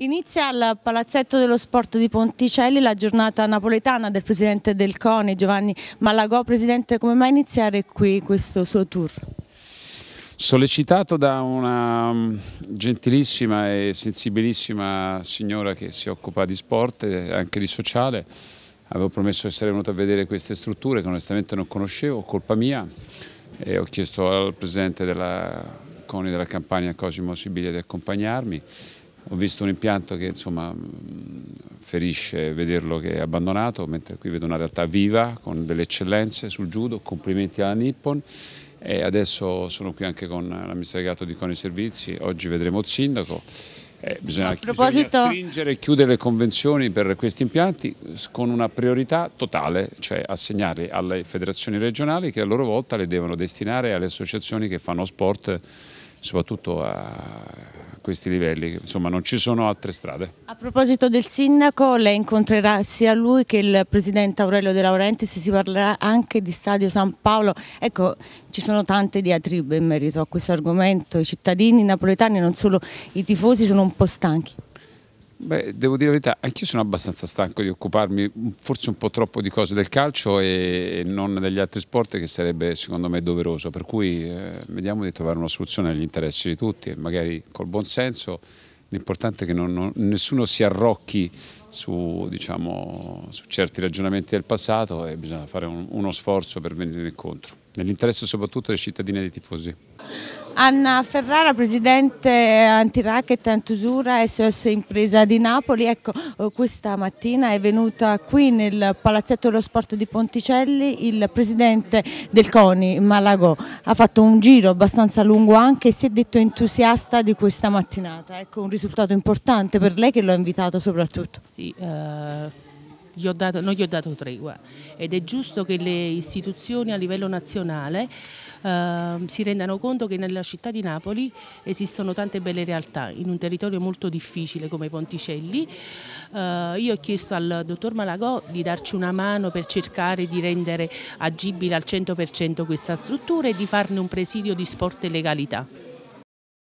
Inizia al Palazzetto dello Sport di Ponticelli la giornata napoletana del presidente del CONI, Giovanni Malagò. Presidente, come mai iniziare qui questo suo tour? Sollecitato da una mm, gentilissima e sensibilissima signora che si occupa di sport e anche di sociale, avevo promesso di essere venuto a vedere queste strutture che onestamente non conoscevo, colpa mia, e ho chiesto al presidente della CONI della Campania Cosimo Sibilia di accompagnarmi ho visto un impianto che insomma mm, ferisce vederlo che è abbandonato, mentre qui vedo una realtà viva con delle eccellenze sul judo, complimenti alla Nippon e adesso sono qui anche con l'amministratore di Coni Servizi, oggi vedremo il sindaco. Eh, bisogna, proposito... stringere e chiudere le convenzioni per questi impianti con una priorità totale, cioè assegnarli alle federazioni regionali che a loro volta le devono destinare alle associazioni che fanno sport soprattutto a questi livelli, insomma non ci sono altre strade. A proposito del sindaco, lei incontrerà sia lui che il presidente Aurelio De Laurenti, si parlerà anche di Stadio San Paolo, ecco ci sono tante diatribe in merito a questo argomento, i cittadini napoletani, non solo i tifosi, sono un po' stanchi. Beh, devo dire la verità, anch'io sono abbastanza stanco di occuparmi forse un po' troppo di cose del calcio e non degli altri sport che sarebbe secondo me doveroso, per cui eh, vediamo di trovare una soluzione agli interessi di tutti e magari col buon senso l'importante è che non, non, nessuno si arrocchi su, diciamo, su, certi ragionamenti del passato e bisogna fare un, uno sforzo per venire incontro nell'interesse soprattutto dei cittadini e dei tifosi. Anna Ferrara, presidente anti-racket, antusura, SOS Impresa di Napoli, ecco questa mattina è venuta qui nel Palazzetto dello Sport di Ponticelli il presidente del CONI, Malagò, ha fatto un giro abbastanza lungo anche e si è detto entusiasta di questa mattinata, ecco un risultato importante per lei che l'ha invitato soprattutto. Sì, eh gli dato, non gli ho dato tregua ed è giusto che le istituzioni a livello nazionale eh, si rendano conto che nella città di Napoli esistono tante belle realtà in un territorio molto difficile come Ponticelli. Eh, io ho chiesto al dottor Malagò di darci una mano per cercare di rendere agibile al 100% questa struttura e di farne un presidio di sport e legalità.